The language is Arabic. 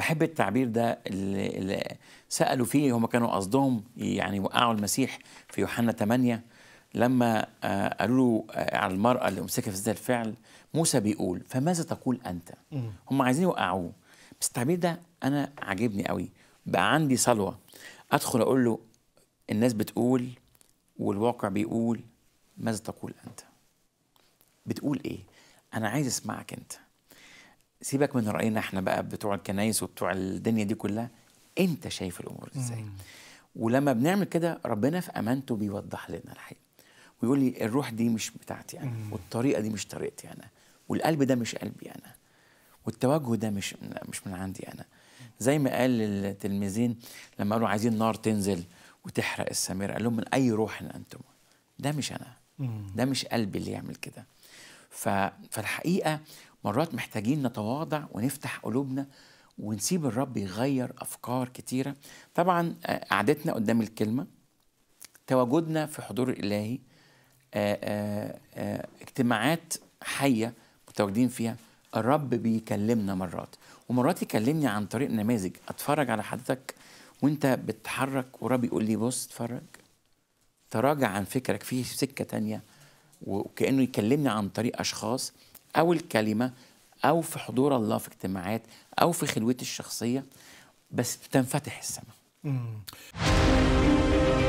بحب التعبير ده اللي, اللي سالوا فيه هم كانوا قصدهم يعني وقعوا المسيح في يوحنا 8 لما آه، قالوا له آه، على المرأة اللي أمسكها في ذات الفعل موسى بيقول فماذا تقول أنت؟ هم عايزين يوقعوه بس التعبير ده أنا عاجبني قوي بقى عندي صلوة أدخل أقول له الناس بتقول والواقع بيقول ماذا تقول أنت؟ بتقول إيه؟ أنا عايز أسمعك أنت سيبك من راينا احنا بقى بتوع الكنايس وبتوع الدنيا دي كلها انت شايف الامور ازاي ولما بنعمل كده ربنا في امانته بيوضح لنا الحقيقه ويقول لي الروح دي مش بتاعتي انا والطريقه دي مش طريقتي انا والقلب ده مش قلبي انا والتوجه ده مش مش من عندي انا زي ما قال التلميذين لما قالوا عايزين نار تنزل وتحرق السمير قال لهم من اي روح انتم ده مش انا ده مش قلبي اللي يعمل كده فالحقيقه مرات محتاجين نتواضع ونفتح قلوبنا ونسيب الرب يغير أفكار كتيرة طبعا آه، قعدتنا قدام الكلمة تواجدنا في حضور الإلهي آه، آه، اجتماعات حية متواجدين فيها الرب بيكلمنا مرات ومرات يكلمني عن طريق نماذج اتفرج على حضرتك وانت بتتحرك ورب يقول لي بص اتفرج تراجع عن فكرك في سكة تانية وكأنه يكلمني عن طريق أشخاص أو الكلمة أو في حضور الله في اجتماعات أو في خلوتي الشخصية بس بتنفتح السماء